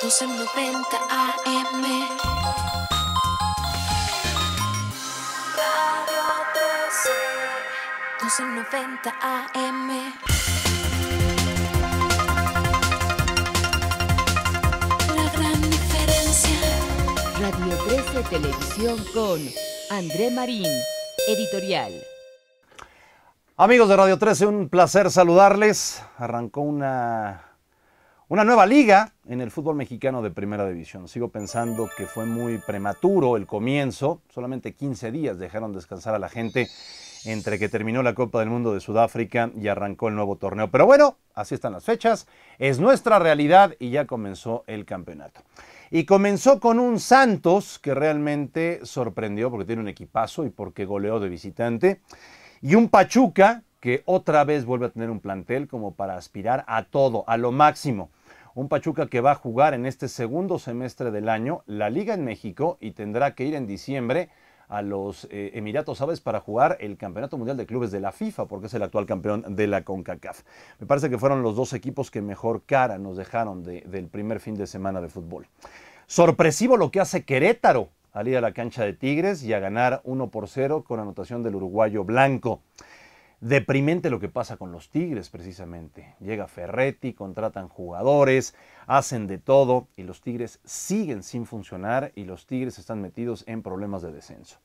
1290 AM. Radio 13. 1290 AM. La gran diferencia. Radio 13 Televisión con André Marín, editorial. Amigos de Radio 13, un placer saludarles. Arrancó una una nueva liga en el fútbol mexicano de primera división. Sigo pensando que fue muy prematuro el comienzo. Solamente 15 días dejaron descansar a la gente entre que terminó la Copa del Mundo de Sudáfrica y arrancó el nuevo torneo. Pero bueno, así están las fechas. Es nuestra realidad y ya comenzó el campeonato. Y comenzó con un Santos que realmente sorprendió porque tiene un equipazo y porque goleó de visitante. Y un Pachuca que otra vez vuelve a tener un plantel como para aspirar a todo, a lo máximo. Un Pachuca que va a jugar en este segundo semestre del año la Liga en México y tendrá que ir en diciembre a los eh, Emiratos Árabes para jugar el Campeonato Mundial de Clubes de la FIFA, porque es el actual campeón de la CONCACAF. Me parece que fueron los dos equipos que mejor cara nos dejaron del primer fin de semana de fútbol. Sorpresivo lo que hace Querétaro al ir a la cancha de Tigres y a ganar 1 por 0 con anotación del uruguayo blanco. Deprimente lo que pasa con los Tigres precisamente. Llega Ferretti, contratan jugadores, hacen de todo y los Tigres siguen sin funcionar y los Tigres están metidos en problemas de descenso.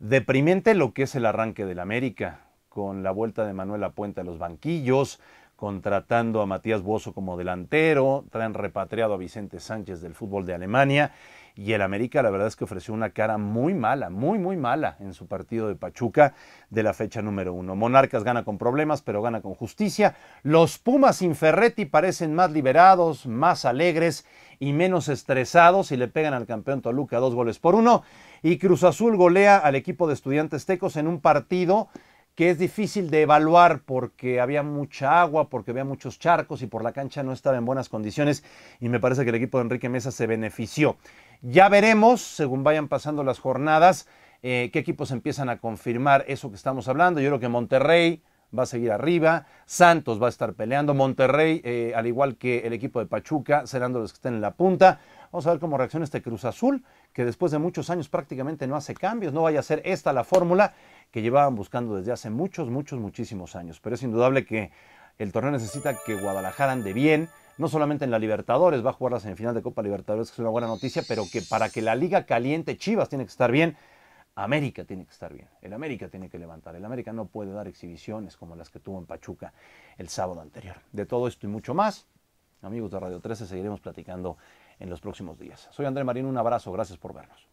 Deprimente lo que es el arranque del América, con la vuelta de Manuel Apuente a los banquillos, contratando a Matías Bozo como delantero, traen repatriado a Vicente Sánchez del fútbol de Alemania y el América la verdad es que ofreció una cara muy mala, muy, muy mala en su partido de Pachuca de la fecha número uno. Monarcas gana con problemas, pero gana con justicia. Los Pumas sin Ferretti parecen más liberados, más alegres y menos estresados y le pegan al campeón Toluca dos goles por uno. Y Cruz Azul golea al equipo de estudiantes tecos en un partido que es difícil de evaluar porque había mucha agua, porque había muchos charcos y por la cancha no estaba en buenas condiciones y me parece que el equipo de Enrique Mesa se benefició. Ya veremos, según vayan pasando las jornadas, eh, qué equipos empiezan a confirmar eso que estamos hablando. Yo creo que Monterrey va a seguir arriba, Santos va a estar peleando, Monterrey, eh, al igual que el equipo de Pachuca, serán los que estén en la punta. Vamos a ver cómo reacciona este Cruz Azul, que después de muchos años prácticamente no hace cambios, no vaya a ser esta la fórmula que llevaban buscando desde hace muchos, muchos, muchísimos años. Pero es indudable que el torneo necesita que Guadalajara ande bien, no solamente en la Libertadores, va a en el final de Copa Libertadores, que es una buena noticia, pero que para que la liga caliente Chivas tiene que estar bien, América tiene que estar bien, el América tiene que levantar, el América no puede dar exhibiciones como las que tuvo en Pachuca el sábado anterior. De todo esto y mucho más, amigos de Radio 13, seguiremos platicando en los próximos días. Soy André Marín, un abrazo, gracias por vernos.